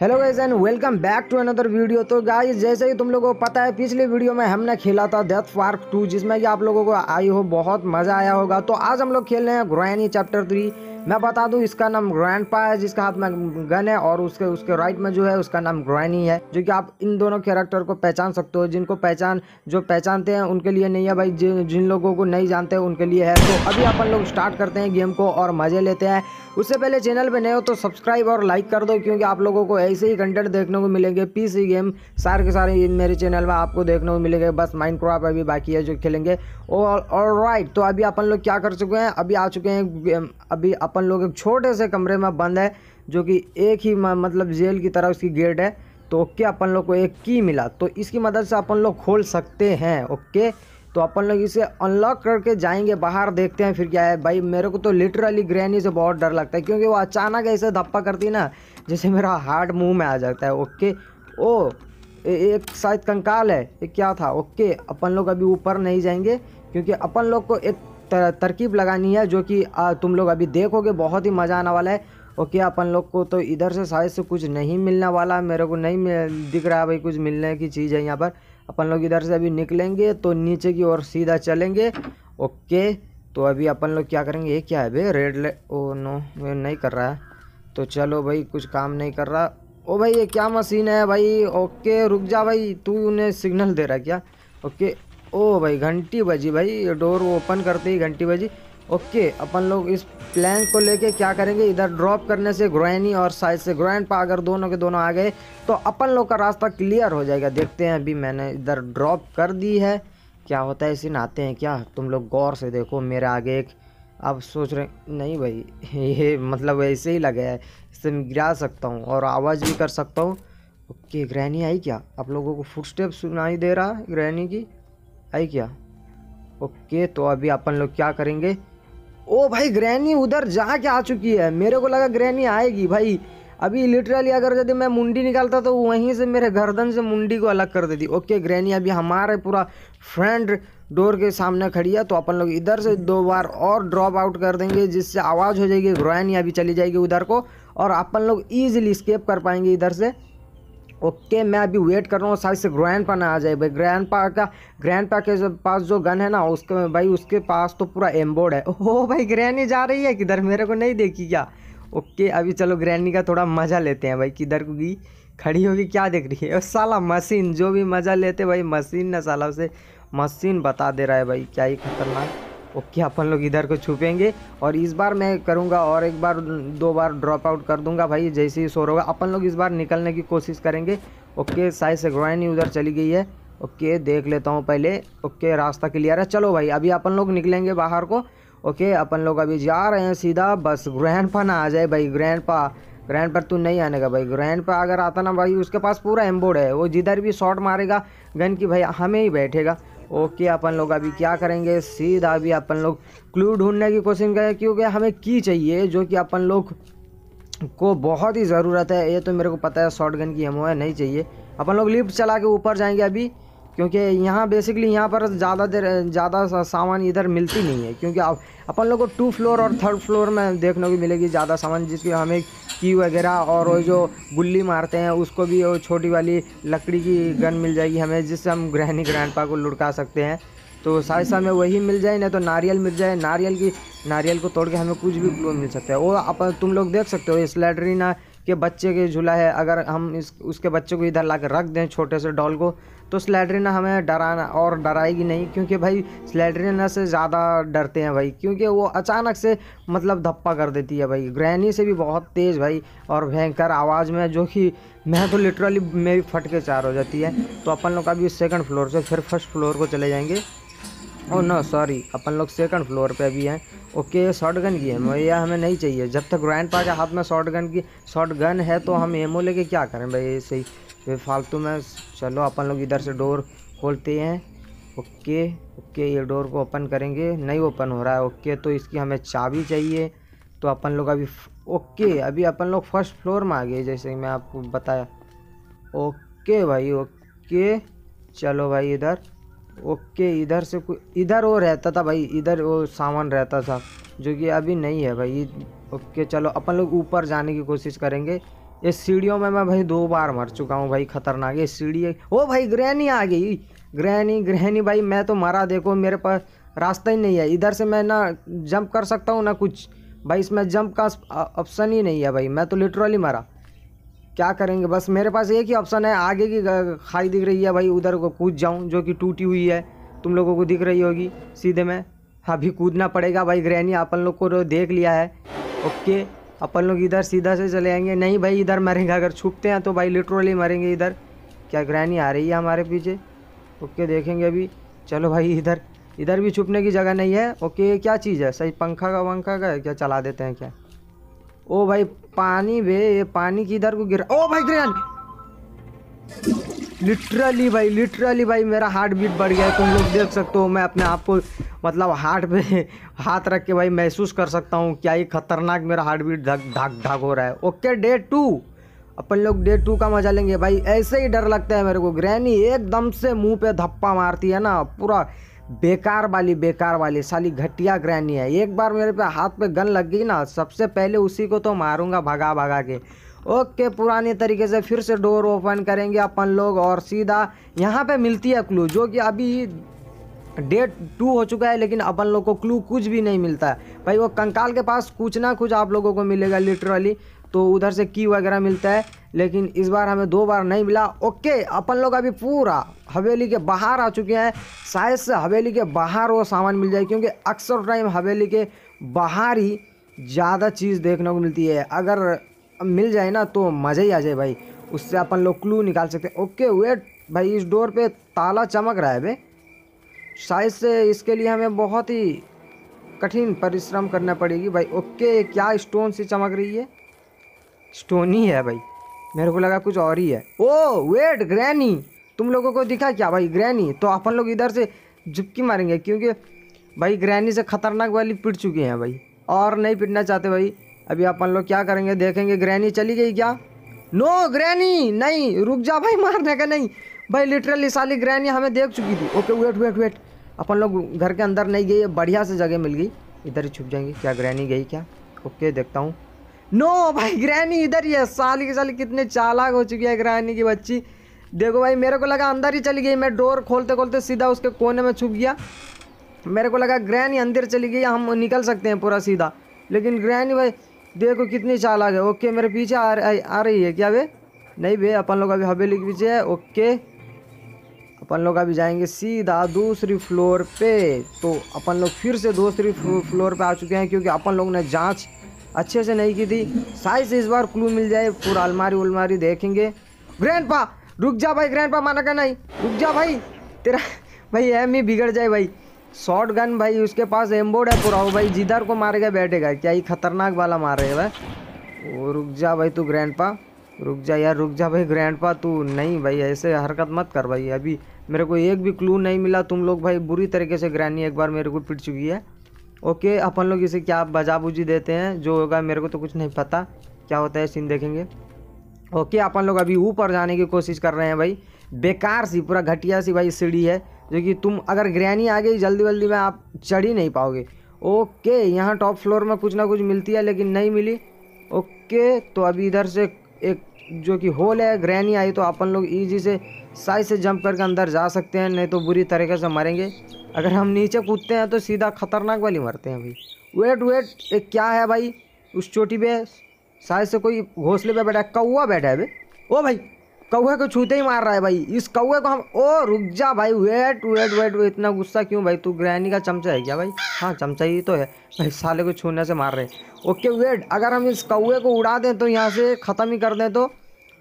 hello guys and welcome back to another video तो guys जैसे कि तुम लोगों को पता है पिछले वीडियो में हमने खेला था डेथ पार्क टू जिसमें कि आप लोगों को आई हो बहुत मज़ा आया होगा तो आज हम लोग खेल रहे हैं ग्रैनी चैप्टर थ्री मैं बता दूं इसका नाम ग्रैंड पा है जिसका हाथ में गन है और उसके उसके राइट में जो है उसका नाम ग्रैनी है जो कि आप इन दोनों कैरेक्टर को पहचान सकते हो जिनको पहचान जो पहचानते हैं उनके लिए नहीं है भाई जिन जिन लोगों को नहीं जानते उनके लिए है तो अभी अपन लोग स्टार्ट करते हैं गेम को और मज़े लेते हैं उससे पहले चैनल पर नए हो तो सब्सक्राइब और लाइक कर दो क्योंकि आप लोगों को ऐसे ही कंटेंट देखने को मिलेंगे पी गेम सारे के सारे मेरे चैनल में आपको देखने को मिलेंगे बस माइंड अभी बाकी है जो खेलेंगे और राइट तो अभी अपन लोग क्या कर चुके हैं अभी आ चुके हैं अभी अपन लोग एक छोटे से कमरे में बंद है जो कि एक ही मतलब जेल की तरह उसकी गेट है तो ओके अपन लोग को एक की मिला तो इसकी मदद से अपन लोग खोल सकते हैं ओके तो अपन लोग इसे अनलॉक करके जाएंगे बाहर देखते हैं फिर क्या है भाई मेरे को तो लिटरली ग्रैनी से बहुत डर लगता है क्योंकि वो अचानक ऐसे धप्पा करती ना जैसे मेरा हार्ट मुंह में आ जाता है ओके ओ ए, एक शायद कंकाल है ये क्या था ओके अपन लोग अभी ऊपर नहीं जाएंगे क्योंकि अपन लोग को एक तर, तरकीब लगानी है जो कि तुम लोग अभी देखोगे बहुत ही मज़ा आने वाला है ओके अपन लोग को तो इधर से शायद से कुछ नहीं मिलने वाला मेरे को नहीं दिख रहा है भाई कुछ मिलने की चीज़ है यहाँ पर अपन लोग इधर से अभी निकलेंगे तो नीचे की ओर सीधा चलेंगे ओके तो अभी अपन लोग क्या करेंगे ये क्या है भाई रेड ले ओ नो नहीं कर रहा है तो चलो भाई कुछ काम नहीं कर रहा ओ भाई ये क्या मशीन है भाई ओके रुक जा भाई तू उन्हें सिग्नल दे रहा है क्या ओके ओ भाई घंटी बजी भाई डोर ओपन करते ही घंटी बजी ओके अपन लोग इस प्लान को लेके क्या करेंगे इधर ड्रॉप करने से ग्रैनी और साइड से ग्रैंड पा अगर दोनों के दोनों आ गए तो अपन लोग का रास्ता क्लियर हो जाएगा देखते हैं अभी मैंने इधर ड्रॉप कर दी है क्या होता है इसी नहाते हैं क्या तुम लोग गौर से देखो मेरे आगे एक अब सोच रहे नहीं भाई ये मतलब ऐसे ही लगे है इससे मैं गिरा सकता हूँ और आवाज़ भी कर सकता हूँ ओके ग्रैनी आई क्या आप लोगों को फुट स्टेप सुनाई दे रहा है ग्रैनी की है क्या ओके तो अभी अपन लोग क्या करेंगे ओ भाई ग्रैनी उधर जा के आ चुकी है मेरे को लगा ग्रैनी आएगी भाई अभी लिटरली अगर यदि मैं मुंडी निकालता तो वहीं से मेरे गर्दन से मुंडी को अलग कर देती ओके ग्रैनी अभी हमारे पूरा फ्रेंड डोर के सामने खड़ी है तो अपन लोग इधर से दो बार और ड्रॉप आउट कर देंगे जिससे आवाज़ हो जाएगी ग्रैनी अभी चली जाएगी उधर को और अपन लोग ईजिली स्केप कर पाएंगे इधर से ओके मैं अभी वेट कर रहा हूँ शायद से ग्रैंड पा ना आ जाए भाई ग्रैंड पा का ग्रैंड पा के पास जो गन है ना उसके भाई उसके पास तो पूरा एम्बोर्ड है ओह भाई ग्रैनी जा रही है किधर मेरे को नहीं देखी क्या ओके अभी चलो ग्रैनी का थोड़ा मज़ा लेते हैं भाई किधर की खड़ी होगी क्या देख रही है साला मशीन जो भी मज़ा लेते भाई मशीन ना साला उसे मशीन बता दे रहा है भाई क्या ही खतरनाक ओके अपन लोग इधर को छुपेंगे और इस बार मैं करूँगा और एक बार दो बार ड्रॉप आउट कर दूंगा भाई जैसे ही शोर होगा अपन लोग इस बार निकलने की कोशिश करेंगे ओके साइज से ग्रॉइन उधर चली गई है ओके देख लेता हूँ पहले ओके रास्ता क्लियर है चलो भाई अभी अपन लोग निकलेंगे बाहर को ओके अपन लोग अभी जा रहे हैं सीधा बस ग्रैंड पा ना आ जाए भाई ग्रैंड पा ग्रैंड पर तू नहीं आने का भाई ग्रैंड पर अगर आता ना भाई उसके पास पूरा एम्बोर्ड है वो जिधर भी शॉट मारेगा गन की भाई हमें ही बैठेगा ओके अपन लोग अभी क्या करेंगे सीधा अभी अपन लोग क्लू ढूंढने की कोशिश करेंगे क्योंकि हमें की चाहिए जो कि अपन लोग को बहुत ही ज़रूरत है ये तो मेरे को पता है शॉर्ट गन की हम है नहीं चाहिए अपन लोग लिफ्ट चला के ऊपर जाएंगे अभी क्योंकि यहाँ बेसिकली यहाँ पर ज़्यादा देर ज़्यादा सामान इधर मिलती नहीं है क्योंकि अब अपन लोग को टू फ्लोर और थर्ड फ्लोर में देखने को मिलेगी ज़्यादा सामान जिसकी हमें की वगैरह और वो जो गुल्ली मारते हैं उसको भी वो छोटी वाली लकड़ी की गन मिल जाएगी हमें जिससे हम ग्रहणी ग्रहणपा को लुड़का सकते हैं तो शायद साथ में वही मिल जाए ना तो नारियल मिल जाए नारियल की नारियल को तोड़ के हमें कुछ भी मिल सकता है वो अपन तुम लोग देख सकते हो ना के बच्चे के झूला है अगर हम इस उसके बच्चे को इधर ला कर रख दें छोटे से डॉल को तो स्लैडरिना हमें डराना और डराएगी नहीं क्योंकि भाई स्लैडरिना से ज़्यादा डरते हैं भाई क्योंकि वो अचानक से मतलब धप्पा कर देती है भाई ग्रहणी से भी बहुत तेज़ भाई और भयंकर आवाज़ में जो कि मैं तो लिटरली मेरी फट के चार हो जाती है तो अपन लोग अभी सेकंड फ्लोर से फिर फर्स्ट फ्लोर को चले जाएंगे ओ नो सॉरी अपन लोग सेकंड फ्लोर पे अभी हैं ओके ये शॉर्ट गन की है भैया हमें नहीं चाहिए जब तक ग्रैंड पा के हाथ में शॉर्ट गन की शॉर्ट गन है तो हम एमओ लेके क्या करें भाई सही ये फालतू में चलो अपन लोग इधर से डोर खोलते हैं ओके ओके ये डोर को ओपन करेंगे नहीं ओपन हो रहा है ओके तो इसकी हमें चाबी चाहिए तो अपन लोग अभी ओके अभी अपन लोग फर्स्ट फ्लोर में आ गए जैसे मैं आपको बताया ओके भाई ओके चलो भाई इधर ओके इधर से कोई इधर वो रहता था भाई इधर वो सामान रहता था जो कि अभी नहीं है भाई ओके चलो अपन लोग ऊपर जाने की कोशिश करेंगे ये सीढ़ियों में मैं भाई दो बार मर चुका हूँ भाई खतरनाक ये सीढ़ी ओ भाई ग्रहणी आ गई ग्रहणी ग्रहणी भाई मैं तो मरा देखो मेरे पास रास्ता ही नहीं है इधर से मैं ना जंप कर सकता हूँ ना कुछ भाई इसमें जंप का ऑप्शन ही नहीं है भाई मैं तो लिटरली मरा क्या करेंगे बस मेरे पास एक ही ऑप्शन है आगे की खाई दिख रही है भाई उधर को कूद जाऊँ जो कि टूटी हुई है तुम लोगों को दिख रही होगी सीधे में अभी कूदना पड़ेगा भाई ग्रहणी अपन लोग को देख लिया है ओके अपन लोग इधर सीधा से चले आएंगे नहीं भाई इधर मरेंगे अगर छुपते हैं तो भाई लिटरली मरेंगे इधर क्या ग्रहणी आ रही है हमारे पीछे ओके देखेंगे अभी चलो भाई इधर इधर भी छुपने की जगह नहीं है ओके क्या चीज़ है सही पंखा का वंखा का क्या चला देते हैं क्या ओ भाई पानी बे पानी किधर को गिर ओ भाई ग्रेन लिटरली भाई लिटरली भाई मेरा हार्ट बीट बढ़ गया है तुम लोग देख सकते हो मैं अपने आप को मतलब हार्ट पे हाथ रख के भाई महसूस कर सकता हूँ क्या ये खतरनाक मेरा हार्ट बीट धक धक धक हो रहा है ओके डे टू अपन लोग डे टू का मजा लेंगे भाई ऐसे ही डर लगता है मेरे को ग्रैनी एकदम से मुंह पे धप्पा मारती है ना पूरा बेकार वाली बेकार वाली साली घटिया ग्रहणी है एक बार मेरे पे हाथ पे गन लग गई ना सबसे पहले उसी को तो मारूंगा भगा भगा के ओके पुराने तरीके से फिर से डोर ओपन करेंगे अपन लोग और सीधा यहाँ पे मिलती है क्लू जो कि अभी डेट टू हो चुका है लेकिन अपन लोग को क्लू कुछ भी नहीं मिलता है भाई वो कंकाल के पास कुछ ना कुछ आप लोगों को मिलेगा लिटरली तो उधर से की वगैरह मिलता है लेकिन इस बार हमें दो बार नहीं मिला ओके अपन लोग अभी पूरा हवेली के बाहर आ चुके हैं शायद से हवेली के बाहर वो सामान मिल जाए क्योंकि अक्सर टाइम हवेली के बाहर ही ज़्यादा चीज़ देखने को मिलती है अगर मिल जाए ना तो मज़ा ही आ जाए भाई उससे अपन लोग क्लू निकाल सकते हैं ओके वेट भाई इस डोर पे ताला चमक रहा है भाई शायद से इसके लिए हमें बहुत ही कठिन परिश्रम करना पड़ेगी भाई ओके क्या स्टोन से चमक रही है स्टोन ही है भाई मेरे को लगा कुछ और ही है ओ वेट ग्रैनी तुम लोगों को दिखा क्या भाई ग्रैनी तो अपन लोग इधर से झुपकी मारेंगे क्योंकि भाई ग्रैनी से ख़तरनाक वाली पिट चुके हैं भाई और नहीं पिटना चाहते भाई अभी अपन लोग क्या करेंगे देखेंगे ग्रैनी चली गई क्या नो ग्रैनी नहीं रुक जा भाई मारने का नहीं भाई लिटरली साली ग्रैनी हमें देख चुकी थी ओके वेट वेट वेट अपन लोग घर के अंदर नहीं गए बढ़िया से जगह मिल गई इधर ही छुप जाएंगे क्या ग्रैनी गई क्या ओके देखता हूँ नो भाई ग्रैनी इधर ही है साल की साल कितने चालाक हो चुकी है ग्रैनी की बच्ची देखो भाई मेरे को लगा अंदर ही चली गई मैं डोर खोलते खोलते सीधा उसके कोने में छुप गया मेरे को लगा ग्रैनी अंदर चली गई हम निकल सकते हैं पूरा सीधा लेकिन ग्रैनी भाई देखो कितनी चालाक है ओके मेरे पीछे आ, आ रही है क्या वे नहीं भे अपन लोग अभी हवेली के पीछे है ओके अपन लोग अभी जाएंगे सीधा दूसरी फ्लोर पे तो अपन लोग फिर से दूसरी फ्लोर पे आ चुके हैं क्योंकि अपन लोग ने जांच अच्छे से नहीं की थी साइज इस बार क्लू मिल जाए पूरा अलमारी उलमारी देखेंगे ग्रैंड पा रुक जा भाई ग्रैंड पा माना का नहीं रुक जा भाई तेरा भाई एम ही e बिगड़ जाए भाई शॉर्ट गन भाई उसके पास एम्बोर्ड है पूरा भाई जिधर को मारेगा बैठेगा क्या ही खतरनाक वाला मार रहे भाई वो रुक जा भाई तू ग्रैंड पा रुक जा यार रुक जा भाई ग्रैंड पा तू नहीं भाई ऐसे हरकत मत कर भाई अभी मेरे को एक भी क्लू नहीं मिला तुम लोग भाई बुरी तरीके से ग्रैनी एक बार मेरे को पिट चुकी है ओके अपन लोग इसे क्या बजा बुजी देते हैं जो होगा मेरे को तो कुछ नहीं पता क्या होता है सीन देखेंगे ओके अपन लोग अभी ऊपर जाने की कोशिश कर रहे हैं भाई बेकार सी पूरा घटिया सी भाई सीढ़ी है जो कि तुम अगर ग्रैनी आ गई जल्दी जल्दी में आप चढ़ ही नहीं पाओगे ओके यहाँ टॉप फ्लोर में कुछ ना कुछ मिलती है लेकिन नहीं मिली ओके तो अभी इधर से एक जो कि होल है ग्रैनी आई तो अपन लोग ईजी से साइज से जंप करके अंदर जा सकते हैं नहीं तो बुरी तरीके से मरेंगे अगर हम नीचे कूदते हैं तो सीधा खतरनाक वाली मरते हैं भाई वेट वेट एक क्या है भाई उस चोटी पे साइज से कोई घोंसले पे बैठा है कौआ बैठा है भाई ओ भाई कौए को छूते ही मार रहा है भाई इस कौए को हम ओ रुक जा भाई वेट वेट वेट वेट इतना गुस्सा क्यों भाई तू ग्रैनी का चमचा है क्या भाई हाँ चमचा ही तो है भाई साले को छूने से मार रहे ओके वेट अगर हम इस कौए को उड़ा दें तो यहाँ से ख़त्म ही कर दें तो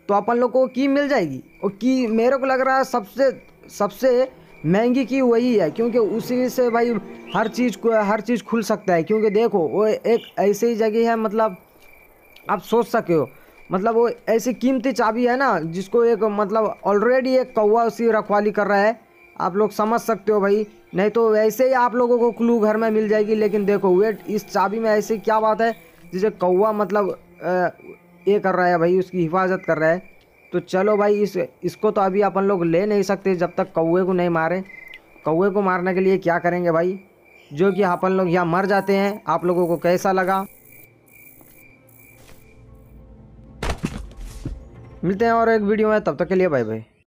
तो अपन लोग को की मिल जाएगी और की मेरे को लग रहा है सबसे सबसे महंगी की वही है क्योंकि उसी से भाई हर चीज़ को हर चीज़ खुल सकता है क्योंकि देखो वो एक ऐसी जगह है मतलब आप सोच सके हो मतलब वो ऐसी कीमती चाबी है ना जिसको एक मतलब ऑलरेडी एक कौवा उसी रखवाली कर रहा है आप लोग समझ सकते हो भाई नहीं तो वैसे ही आप लोगों को क्लू घर में मिल जाएगी लेकिन देखो वेट इस चाबी में ऐसी क्या बात है जिसे कौवा मतलब ये कर रहा है भाई उसकी हिफाजत कर रहा है तो चलो भाई इस इसको तो अभी अपन लोग ले नहीं सकते जब तक कौए को नहीं मारे कौए को मारने के लिए क्या करेंगे भाई जो कि अपन लोग यहाँ मर जाते हैं आप लोगों को कैसा लगा मिलते हैं और एक वीडियो में तब तक के लिए बाय बाय